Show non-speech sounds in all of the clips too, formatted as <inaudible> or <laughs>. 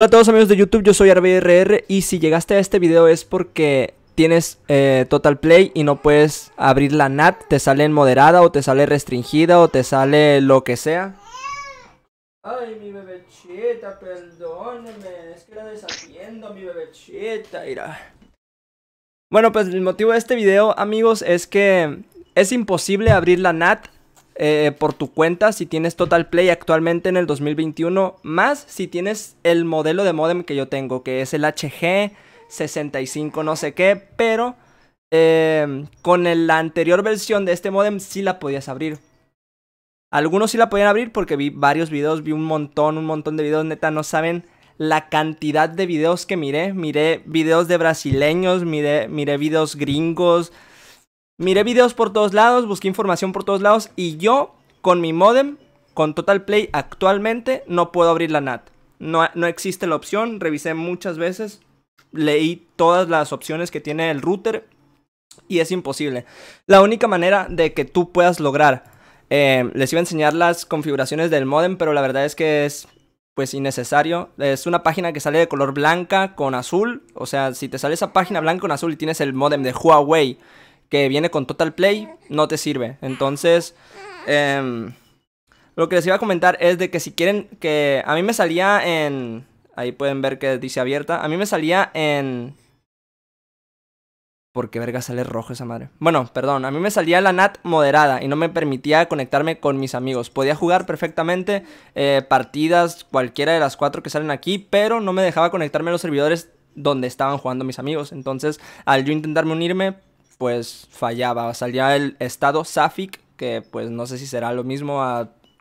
Hola a todos amigos de YouTube, yo soy ArbyRR y si llegaste a este video es porque tienes eh, Total Play y no puedes abrir la NAT, te sale en moderada o te sale restringida o te sale lo que sea. Ay, mi bebechita, perdóneme, es que la mi bebechita, Bueno, pues el motivo de este video, amigos, es que es imposible abrir la NAT eh, por tu cuenta si tienes Total Play actualmente en el 2021, más si tienes el modelo de modem que yo tengo, que es el HG65 no sé qué, pero em, con la anterior versión de este modem sí la podías abrir. Algunos sí la podían abrir porque vi varios videos, vi un montón, un montón de videos, neta, no saben la cantidad de videos que miré. Miré videos de brasileños, miré, miré videos gringos, Miré videos por todos lados, busqué información por todos lados y yo con mi modem, con Total Play actualmente, no puedo abrir la NAT. No, existe la opción, revisé muchas veces, leí todas las opciones que tiene el router y es imposible. La única manera de que tú puedas lograr, eh, les iba a enseñar las configuraciones del modem, pero la verdad es que es pues innecesario. Es una página que sale de color blanca con azul, o sea, si te sale esa página blanca con azul y tienes el modem de Huawei que viene con Total Play no te sirve. Entonces, em, lo que les iba a comentar es de que si quieren que... A mí me salía en... Ahí pueden ver que dice abierta. A mí me salía en... Porque verga sale rojo esa madre? Bueno, perdón, a mí me salía la NAT moderada y no me permitía conectarme con mis amigos. Podía jugar perfectamente eh, partidas, cualquiera de las cuatro que salen aquí, pero no me dejaba conectarme a los servidores donde estaban jugando mis amigos. Entonces, al yo intentarme unirme, pues fallaba. Salía el estado Safic, que pues no sé si será lo mismo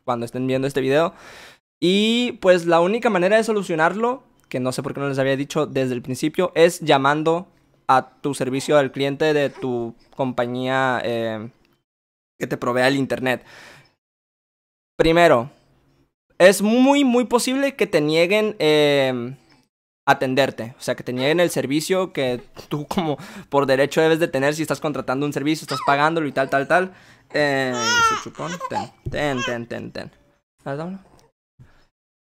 cuando estén viendo este video. Y pues la única manera de solucionarlo, que no sé por qué no les había dicho desde el principio, es llamando a tu servicio al cliente de tu compañía eh, que te provea el internet. Primero, es muy, muy posible que te nieguen eh, atenderte, o sea, que te nieguen el servicio que tú <laughs> como por derecho debes de tener si estás contratando un servicio, estás pagándolo y tal, tal, tal. Eh, chupón, ten, ten, ten, ten, ten.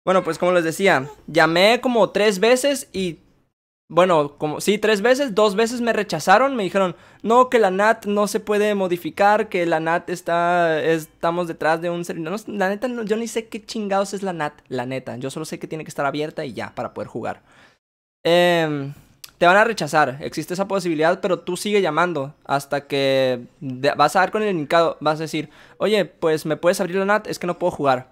Bueno, pues como les decía, llamé como tres veces y, bueno, como, sí, tres veces, dos veces me rechazaron, me dijeron, no, que la NAT no se puede modificar, que la NAT está, estamos detrás de un servidor, no, la neta, yo ni sé qué chingados es la NAT, la neta, yo solo sé que tiene que estar abierta y ya, para poder jugar. Em, te van a rechazar. Existe esa posibilidad, pero tú sigue llamando hasta que vas a dar con el indicado. Vas a decir, oye, pues me puedes abrir la NAT, es que no puedo jugar.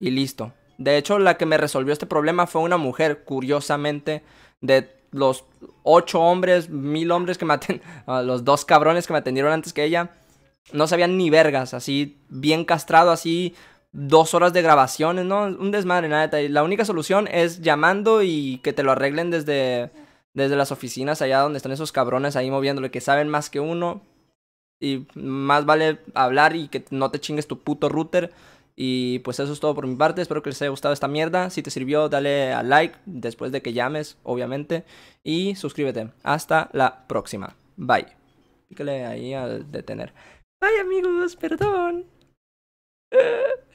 Y listo. De hecho, la que me resolvió este problema fue una mujer, curiosamente, de los ocho hombres, mil hombres que me atendieron, <laughs> los dos cabrones que me atendieron antes que ella, no sabían ni vergas, así bien castrado, así dos horas de grabaciones, ¿no? Un desmadre, nada. La única solución es llamando y que te lo arreglen desde, desde las oficinas allá donde están esos cabrones ahí moviéndole, que saben más que uno. Y más vale hablar y que no te chingues tu puto router. Y pues eso es todo por mi parte. Espero que les haya gustado esta mierda. Si te sirvió, dale a like después de que llames, obviamente. Y suscríbete. Hasta la próxima. Bye. Pícale ahí al detener. Bye amigos, perdón. <laughs>